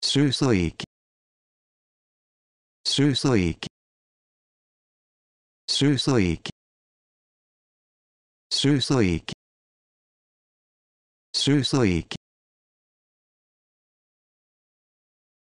収素域収素域収素域収素域収素域